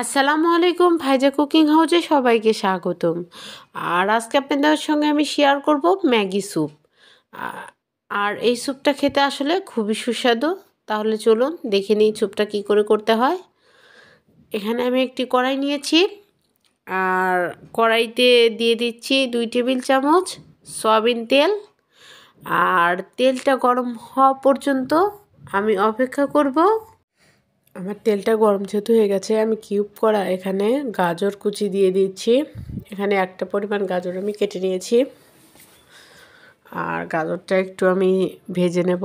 আসসালামু আলাইকুম ভাইজা কুকিং হাউজে সবাইকে স্বাগতম আর আজকে আপনাদের সঙ্গে আমি শেয়ার করব ম্যাগি স্যুপ আর এই স্যুপটা খেতে আসলে খুবই সুস্বাদু তাহলে চলুন দেখে নিই স্যুপটা কী করে করতে হয় এখানে আমি একটি কড়াই নিয়েছি আর কড়াইতে দিয়ে দিচ্ছি দুই টেবিল চামচ সয়াবিন তেল আর তেলটা গরম হওয়া পর্যন্ত আমি অপেক্ষা করবো আমার তেলটা গরম যেহেতু হয়ে গেছে আমি কিউব করা এখানে গাজর কুচি দিয়ে দিচ্ছি এখানে একটা পরিমাণ গাজর আমি কেটে নিয়েছি আর গাজরটা একটু আমি ভেজে নেব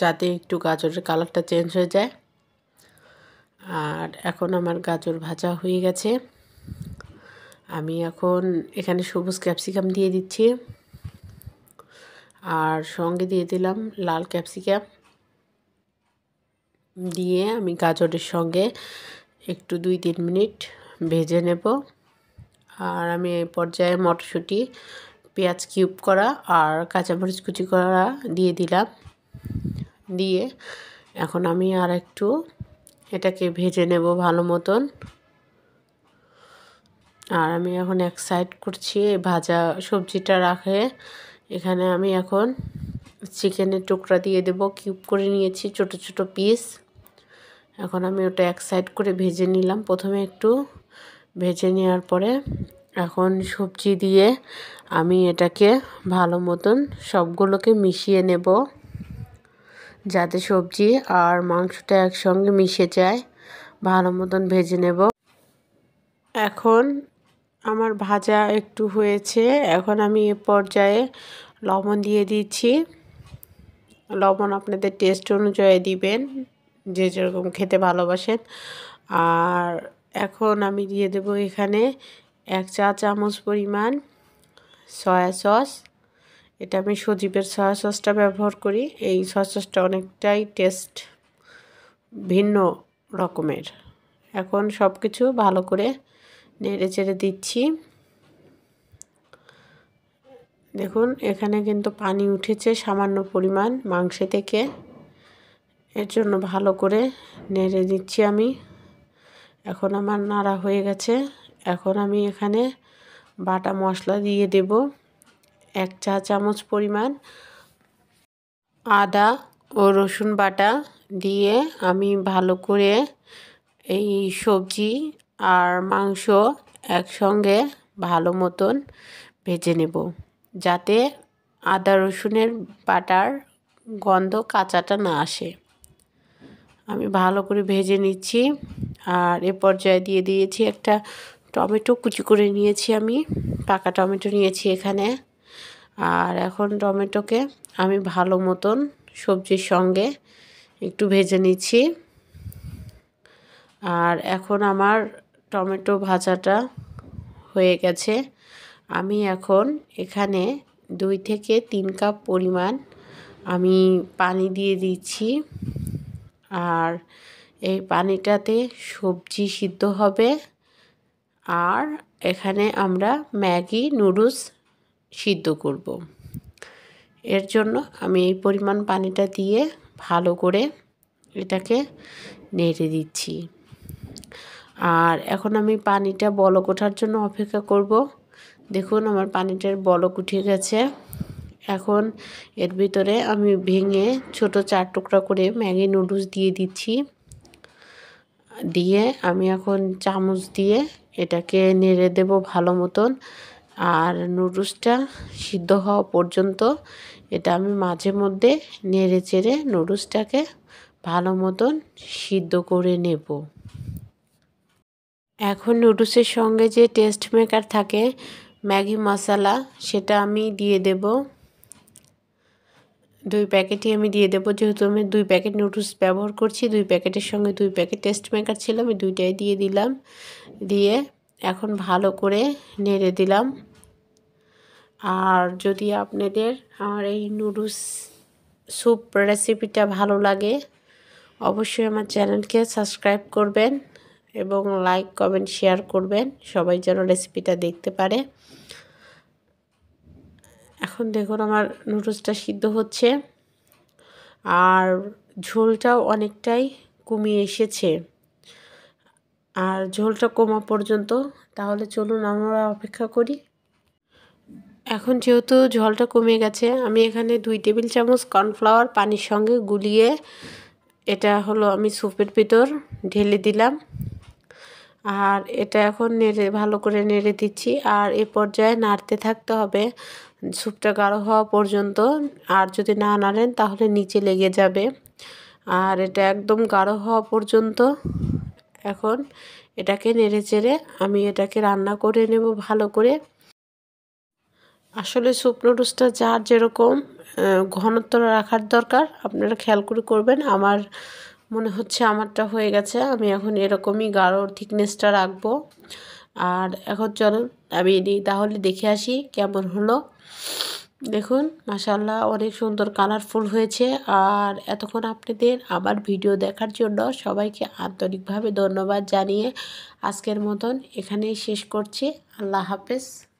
যাতে একটু গাজরের কালারটা চেঞ্জ হয়ে যায় আর এখন আমার গাজর ভাজা হয়ে গেছে আমি এখন এখানে সবুজ ক্যাপসিকাম দিয়ে দিচ্ছি আর সঙ্গে দিয়ে দিলাম লাল ক্যাপসিকাম দিয়ে আমি গাজরের সঙ্গে একটু দুই তিন মিনিট ভেজে নেব আর আমি এই পর্যায়ে মটরশুঁটি পেঁয়াজ কিউব করা আর কাঁচামরিচ কুচি করা দিয়ে দিলাম দিয়ে এখন আমি আর একটু এটাকে ভেজে নেব ভালো মতন আর আমি এখন এক সাইড করছি ভাজা সবজিটা রাখে এখানে আমি এখন চিকেনের টুকরা দিয়ে দেব কিউব করে নিয়েছি ছোট ছোট পিস এখন আমি ওটা এক সাইড করে ভেজে নিলাম প্রথমে একটু ভেজে নেওয়ার পরে এখন সবজি দিয়ে আমি এটাকে ভালো মতন সবগুলোকে মিশিয়ে নেব যাতে সবজি আর মাংসটা একসঙ্গে মিশে যায় ভালো মতন ভেজে নেব এখন আমার ভাজা একটু হয়েছে এখন আমি এ পর্যায়ে লবণ দিয়ে দিচ্ছি লবণ আপনাদের টেস্ট অনুযায়ী দিবেন যে যেরকম খেতে ভালোবাসেন আর এখন আমি দিয়ে দেব এখানে এক চা চামচ পরিমাণ সয়া সস এটা আমি সজীবের সয়া সসটা ব্যবহার করি এই সয়া সসটা অনেকটাই টেস্ট ভিন্ন রকমের এখন সব কিছু ভালো করে নেড়ে চেড়ে দিচ্ছি দেখুন এখানে কিন্তু পানি উঠেছে সামান্য পরিমাণ মাংস থেকে এর জন্য ভালো করে নেড়ে নিচ্ছি আমি এখন আমার নাড়া হয়ে গেছে এখন আমি এখানে বাটা মশলা দিয়ে দেব এক চা চামচ পরিমাণ আদা ও রসুন বাটা দিয়ে আমি ভালো করে এই সবজি আর মাংস একসঙ্গে ভালো মতন ভেজে নেব যাতে আদা রসুনের বাটার গন্ধ কাঁচাটা না আসে আমি ভালো করে ভেজে নিচ্ছি আর এ পর্যায়ে দিয়ে দিয়েছি একটা টমেটো কুচি করে নিয়েছি আমি পাকা টমেটো নিয়েছি এখানে আর এখন টমেটোকে আমি ভালো মতন সবজির সঙ্গে একটু ভেজে নিচ্ছি আর এখন আমার টমেটো ভাজাটা হয়ে গেছে আমি এখন এখানে দুই থেকে তিন কাপ পরিমাণ আমি পানি দিয়ে দিচ্ছি আর এই পানিটাতে সবজি সিদ্ধ হবে আর এখানে আমরা ম্যাগি নুডলস সিদ্ধ করব। এর জন্য আমি এই পরিমাণ পানিটা দিয়ে ভালো করে এটাকে নেড়ে দিচ্ছি আর এখন আমি পানিটা বলক ওঠার জন্য অপেক্ষা করব দেখুন আমার পানিটার বলক উঠে গেছে এখন এর ভিতরে আমি ভেঙে ছোট চার টুকরা করে ম্যাগি নুডলস দিয়ে দিচ্ছি দিয়ে আমি এখন চামচ দিয়ে এটাকে নেড়ে দেব ভালো মতন আর নুডলসটা সিদ্ধ হওয়া পর্যন্ত এটা আমি মাঝে মধ্যে নেড়ে চেড়ে নুডলসটাকে ভালো মতন সিদ্ধ করে নেব এখন নুডলসের সঙ্গে যে টেস্ট মেকার থাকে ম্যাগি মশলা সেটা আমি দিয়ে দেব দুই প্যাকেটই আমি দিয়ে দেবো যেহেতু আমি দুই প্যাকেট নুডলস ব্যবহার করছি দুই প্যাকেটের সঙ্গে দুই প্যাকেট টেস্ট মেকার ছিল আমি দুইটাই দিয়ে দিলাম দিয়ে এখন ভালো করে নেড়ে দিলাম আর যদি আপনাদের আমার এই নুডলস স্যুপ রেসিপিটা ভালো লাগে অবশ্যই আমার চ্যানেলকে সাবস্ক্রাইব করবেন এবং লাইক কমেন্ট শেয়ার করবেন সবাই যেন রেসিপিটা দেখতে পারে এখন দেখুন আমার নুডলসটা সিদ্ধ হচ্ছে আর ঝোলটাও অনেকটাই কমিয়ে এসেছে আর ঝোলটা কমা পর্যন্ত তাহলে চলুন আমরা অপেক্ষা করি এখন যেহেতু ঝোলটা কমে গেছে আমি এখানে দুই টেবিল চামচ কর্নফ্লাওয়ার পানির সঙ্গে গুলিয়ে এটা হলো আমি সুপের ভিতর ঢেলে দিলাম আর এটা এখন নেড়ে ভালো করে নেড়ে দিচ্ছি আর এ পর্যায়ে নাড়তে থাকতে হবে স্যুপটা গাঢ় হওয়া পর্যন্ত আর যদি না নাড়েন তাহলে নিচে লেগে যাবে আর এটা একদম গাঢ় হওয়া পর্যন্ত এখন এটাকে নেড়ে চেড়ে আমি এটাকে রান্না করে নেব ভালো করে আসলে স্যুপ নুডলসটা যার যেরকম ঘনত্ব রাখার দরকার আপনারা খেয়াল করে করবেন আমার মনে হচ্ছে আমারটা হয়ে গেছে আমি এখন এরকমই গাঢ় থিকনেসটা রাখবো আর এখন চল আমি তাহলে দেখে আসি কেমন হলো দেখুন মাসাল্লাহ অনেক সুন্দর কালারফুল হয়েছে আর এতক্ষণ আপনাদের আমার ভিডিও দেখার জন্য সবাইকে আন্তরিকভাবে ধন্যবাদ জানিয়ে আজকের মতন এখানেই শেষ করছি আল্লাহ হাফেজ